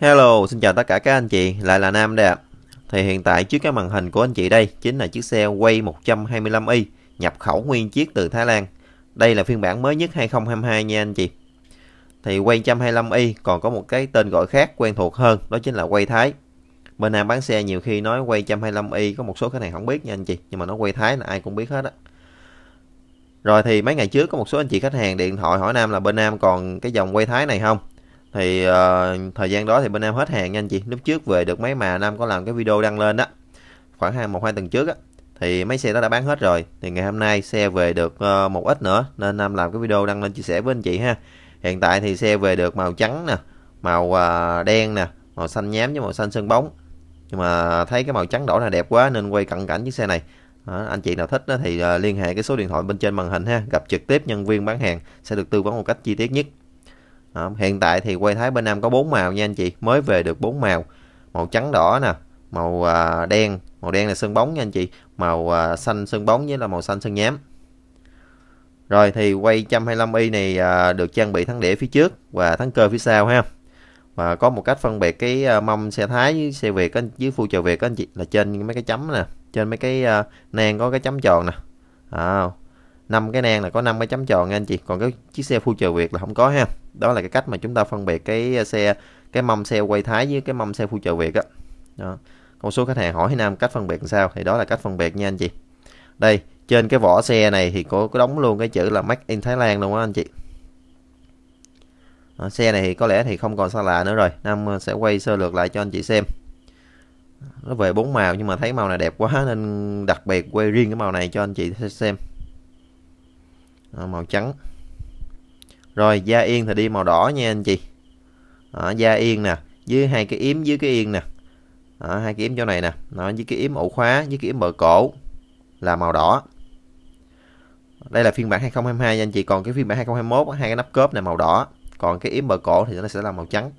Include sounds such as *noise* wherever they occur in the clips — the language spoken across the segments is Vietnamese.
Hello, xin chào tất cả các anh chị, lại là Nam đây ạ. Thì hiện tại trước cái màn hình của anh chị đây chính là chiếc xe Way 125i nhập khẩu nguyên chiếc từ Thái Lan. Đây là phiên bản mới nhất 2022 nha anh chị. Thì Way 125i còn có một cái tên gọi khác quen thuộc hơn, đó chính là Way Thái. Bên Nam bán xe nhiều khi nói Way 125i có một số khách hàng không biết nha anh chị, nhưng mà nó Way Thái là ai cũng biết hết á. Rồi thì mấy ngày trước có một số anh chị khách hàng điện thoại hỏi Nam là bên Nam còn cái dòng quay thái này không? Thì uh, thời gian đó thì bên Nam hết hàng nha anh chị. Lúc trước về được mấy mà Nam có làm cái video đăng lên đó. Khoảng hai một hai tuần trước á thì mấy xe đó đã bán hết rồi. Thì ngày hôm nay xe về được uh, một ít nữa nên Nam làm cái video đăng lên chia sẻ với anh chị ha. Hiện tại thì xe về được màu trắng nè, màu uh, đen nè, màu xanh nhám với màu xanh sơn bóng. Nhưng mà thấy cái màu trắng đỏ là đẹp quá nên quay cận cảnh chiếc xe này đó, anh chị nào thích đó thì uh, liên hệ cái số điện thoại bên trên màn hình ha gặp trực tiếp nhân viên bán hàng sẽ được tư vấn một cách chi tiết nhất đó, hiện tại thì quay thái bên nam có bốn màu nha anh chị mới về được bốn màu màu trắng đỏ nè màu uh, đen màu đen là sơn bóng nha anh chị màu uh, xanh sơn bóng với là màu xanh sơn nhám rồi thì quay 125i này à, được trang bị thắng đĩa phía trước và thắng cơ phía sau ha. Và có một cách phân biệt cái à, mâm xe Thái với xe Việt với phu chờ Việt các anh chị là trên mấy cái chấm nè trên mấy cái uh, nang có cái chấm tròn nè năm à, cái nang là có năm cái chấm tròn nha anh chị còn cái chiếc xe future việt là không có ha đó là cái cách mà chúng ta phân biệt cái ờ, xe cái mâm xe quay thái với cái mâm xe future việt á đó. đó. một số khách hàng hỏi hay nam cách phân biệt làm sao thì đó là cách phân biệt nha anh chị đây trên cái vỏ xe này thì có, có đóng luôn cái chữ là Max in Thái Lan luôn á anh chị đó, xe này thì có lẽ thì không còn xa lạ nữa rồi Nam ờ, sẽ quay sơ lược lại cho anh chị xem nó về bốn màu nhưng mà thấy màu này đẹp quá nên đặc biệt quay riêng cái màu này cho anh chị xem à, màu trắng rồi da yên thì đi màu đỏ nha anh chị à, da yên nè dưới hai cái yếm dưới cái yên nè à, hai cái yếm chỗ này nè nó với cái yếm ổ khóa với cái yếm bờ cổ là màu đỏ đây là phiên bản 2022 nha anh chị còn cái phiên bản 2021 hai cái nắp cốp này màu đỏ còn cái yếm bờ cổ thì nó sẽ là màu trắng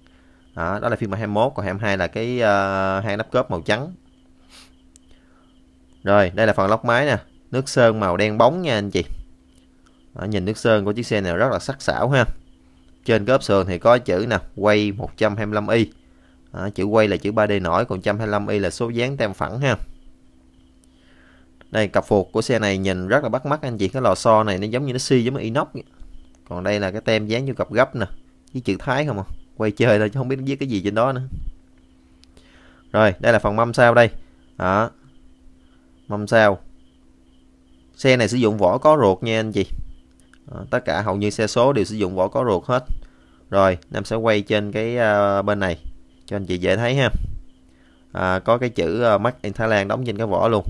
đó, đó là phiên bản 21 còn 22 là cái uh, ờ, hai nắp cốp màu trắng rồi đây là phần lốc máy nè nước sơn màu đen bóng nha anh chị đó, nhìn nước sơn của chiếc xe này rất là sắc sảo ha trên cốp sườn thì có chữ nè quay 125i đó, chữ quay là chữ 3D nổi còn 125i là số dán tem phẳng ha đây cặp phục của xe này nhìn rất là bắt mắt anh chị cái lò xo này nó giống như nó si, giống như inox còn đây là cái tem dán vô cặp gấp nè với chữ thái không à quay chơi thôi chứ không biết viết cái gì trên đó nữa rồi đây là phần mâm sao đây đó mâm sao xe này sử dụng vỏ có ruột nha anh chị đó, tất cả hầu như xe số đều sử dụng vỏ có ruột hết rồi nam sẽ quay trên cái uh, bên này cho anh chị dễ thấy ha à, có cái chữ uh, ờ, Mark in Thailand đóng trên cái vỏ luôn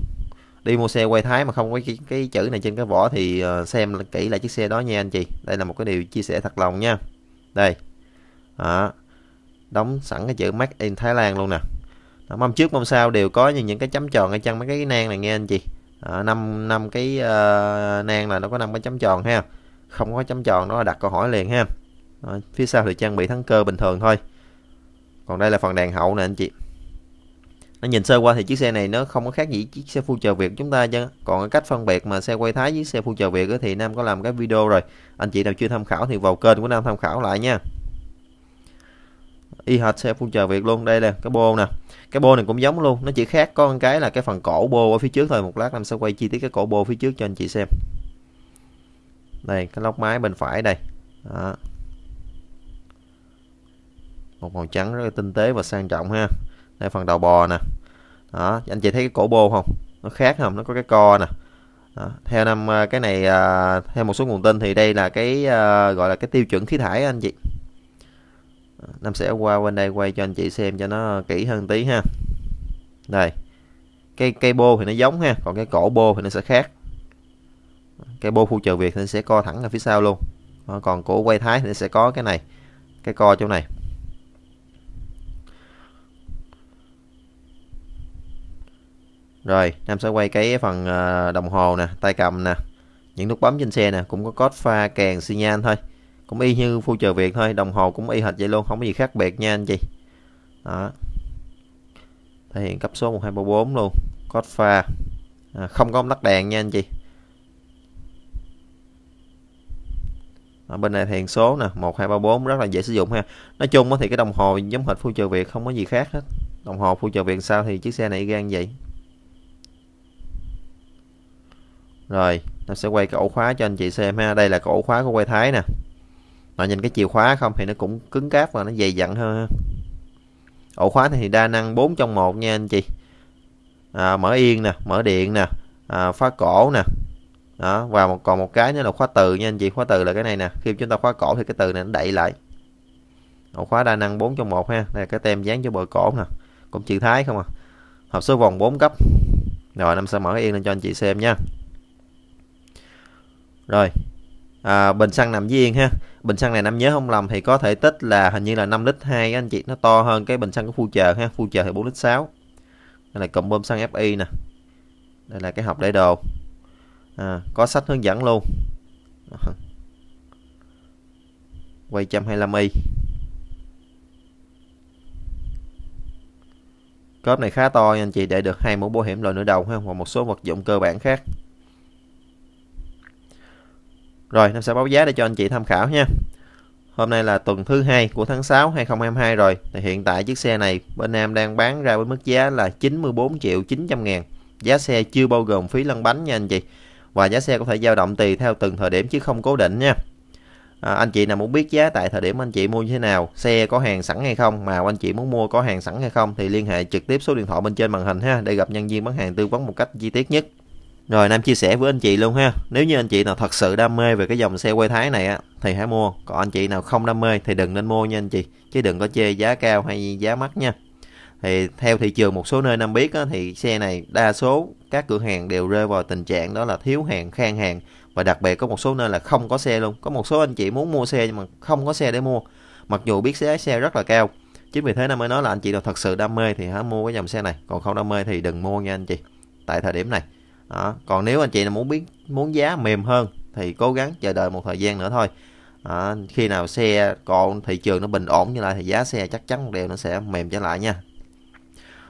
đi mua xe quay Thái mà không có cái, cái chữ này trên cái vỏ thì uh, xem kỹ lại chiếc xe đó nha anh chị đây là một cái điều chia sẻ thật lòng nha đây đó. đóng sẵn cái chữ Mac in Thái Lan luôn nè đó, mâm trước mâm sau đều có như những cái chấm tròn ở chân mấy cái nang này nghe anh chị Năm năm cái uh, nang là nó có năm cái chấm tròn ha không có chấm tròn nó là đặt câu hỏi liền ha à, phía sau thì trang bị thắng cơ bình thường thôi còn đây là phần đèn hậu nè anh chị nó nhìn sơ qua thì chiếc xe này nó không có khác gì chiếc xe full chờ việc chúng ta chứ còn cái cách phân biệt mà xe quay Thái với xe full chờ việc thì Nam có làm cái video rồi anh chị nào chưa tham khảo thì vào kênh của Nam tham khảo lại nha y hệt xe phun chờ việc luôn đây là cái bô nè cái bô này cũng giống luôn nó chỉ khác có một cái là cái phần cổ bô ở phía trước thôi một lát em sẽ quay chi tiết cái cổ bô phía trước cho anh chị xem đây cái lóc máy bên phải đây đó. một màu trắng rất là tinh tế và sang trọng ha đây phần đầu bò nè đó anh chị thấy cái cổ bô không nó khác không nó có cái co nè đó. theo năm à, cái này à, theo một số nguồn tin thì đây là cái à, gọi là cái tiêu chuẩn khí thải anh chị Nam sẽ qua bên đây quay cho anh chị xem cho nó kỹ hơn tí ha đây cây cây bô thì nó giống ha còn cái cổ bô thì nó sẽ khác cây bô khu chờ việt thì nó sẽ co thẳng ra phía sau luôn còn cổ quay thái thì nó sẽ có cái này cái co chỗ này Rồi, Nam sẽ quay cái phần ờ, đồng hồ nè, tay cầm nè. Những nút bấm trên xe nè, cũng có code pha kèn xi nhan thôi cũng y như phu chờ việc thôi đồng hồ cũng y hệt vậy luôn không có gì khác biệt nha anh chị đó thể hiện cấp số 1234 luôn code pha à, không có tắt đèn nha anh chị ở bên này thiền số nè 1234 rất là dễ sử dụng ha Nói chung thì cái đồng hồ giống hệt phu chờ việc không có gì khác hết đồng hồ phu chờ việc sao thì chiếc xe này gan vậy rồi nó sẽ quay cái ổ khóa cho anh chị xem ha đây là cái ổ khóa của quay Thái nè mà nhìn cái chìa khóa không thì nó cũng cứng cáp và nó dày dặn hơn ổ khóa thì đa năng 4 trong một nha anh chị à, mở yên nè mở điện nè à, khóa cổ nè đó và một còn một cái nữa là khóa từ nha anh chị khóa từ là cái này nè khi chúng ta khóa cổ thì cái từ này nó đẩy lại ổ khóa đa năng 4 trong một ha đây là cái tem dán cho bờ cổ nè cũng chữ thái không à hộp số vòng 4 cấp rồi năm sẽ mở yên lên cho anh chị xem nha rồi à, bình xăng nằm viên ha bình xăng này nam nhớ không lầm thì có thể tích là hình như là 5 lít 2 anh chị nó to hơn cái bình xăng của khu chờ ha khu chờ thì 4 lít 6 đây là cụm bơm xăng FI nè đây là cái hộp để đồ à, có sách hướng dẫn luôn *laughs* quay 125 y cốp này khá to anh chị để được hai mũ bảo hiểm loại nửa đầu ha và một số vật dụng cơ bản khác rồi, Nam sẽ báo giá để cho anh chị tham khảo nha. Hôm nay là tuần thứ hai của tháng 6 2022 rồi. Thì hiện tại chiếc xe này bên em đang bán ra với mức giá là 94 triệu 900 ngàn. Giá xe chưa bao gồm phí lăn bánh nha anh chị. Và giá xe có thể dao động tùy theo từng thời điểm chứ không cố định nha. À, anh chị nào muốn biết giá tại thời điểm anh chị mua như thế nào, xe có hàng sẵn hay không, mà anh chị muốn mua có hàng sẵn hay không thì liên hệ trực tiếp số điện thoại bên trên màn hình ha để gặp nhân viên bán hàng tư vấn một cách chi tiết nhất. Rồi Nam chia sẻ với anh chị luôn ha. Nếu như anh chị nào thật sự đam mê về cái dòng xe quay Thái này á thì hãy mua. Còn anh chị nào không đam mê thì đừng nên mua nha anh chị. Chứ đừng có chê giá cao hay giá mắc nha. Thì theo thị trường một số nơi Nam biết á, thì xe này đa số các cửa hàng đều rơi vào tình trạng đó là thiếu hàng, khan hàng và đặc biệt có một số nơi là không có xe luôn. Có một số anh chị muốn mua xe nhưng mà không có xe để mua. Mặc dù biết giá xe rất là cao. Chính vì thế Nam mới nói là anh chị nào thật sự đam mê thì hãy mua cái dòng xe này. Còn không đam mê thì đừng mua nha anh chị. Tại thời điểm này đó. còn nếu anh chị nào muốn biết muốn giá mềm hơn thì cố gắng chờ đợi một thời gian nữa thôi đó. khi nào xe còn thị trường nó bình ổn như lại thì giá xe chắc chắn một điều nó sẽ mềm trở lại nha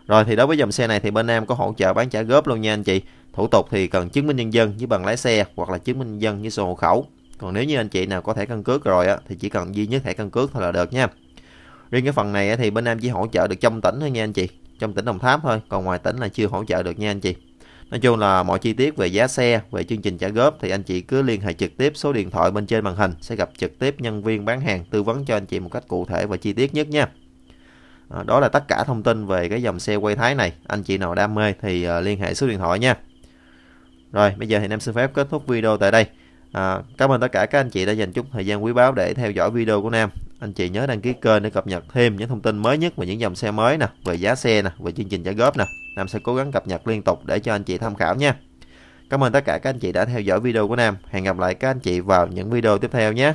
rồi thì đối với dòng xe này thì bên em có hỗ trợ bán trả góp luôn nha anh chị thủ tục thì cần chứng minh nhân dân với bằng lái xe hoặc là chứng minh nhân dân với sổ hộ khẩu còn nếu như anh chị nào có thẻ căn cước rồi á, thì chỉ cần duy nhất thẻ căn cước thôi là được nha riêng cái phần này thì bên em chỉ hỗ trợ được trong tỉnh thôi nha anh chị trong tỉnh Đồng Tháp thôi còn ngoài tỉnh là chưa hỗ trợ được nha anh chị Nói chung là mọi chi tiết về giá xe, về chương trình trả góp thì anh chị cứ liên hệ trực tiếp số điện thoại bên trên màn hình sẽ gặp trực tiếp nhân viên bán hàng tư vấn cho anh chị một cách cụ thể và chi tiết nhất nha. À, đó là tất cả thông tin về cái dòng xe quay Thái này. Anh chị nào đam mê thì à, liên hệ số điện thoại nha. Rồi, bây giờ thì Nam xin phép kết thúc video tại đây. À, cảm ơn tất cả các anh chị đã dành chút thời gian quý báu để theo dõi video của Nam. Anh chị nhớ đăng ký kênh để cập nhật thêm những thông tin mới nhất về những dòng xe mới nè, về giá xe nè, về chương trình trả góp nè. Nam sẽ cố gắng cập nhật liên tục để cho anh chị tham khảo nha. Cảm ơn tất cả các anh chị đã theo dõi video của Nam. Hẹn gặp lại các anh chị vào những video tiếp theo nhé.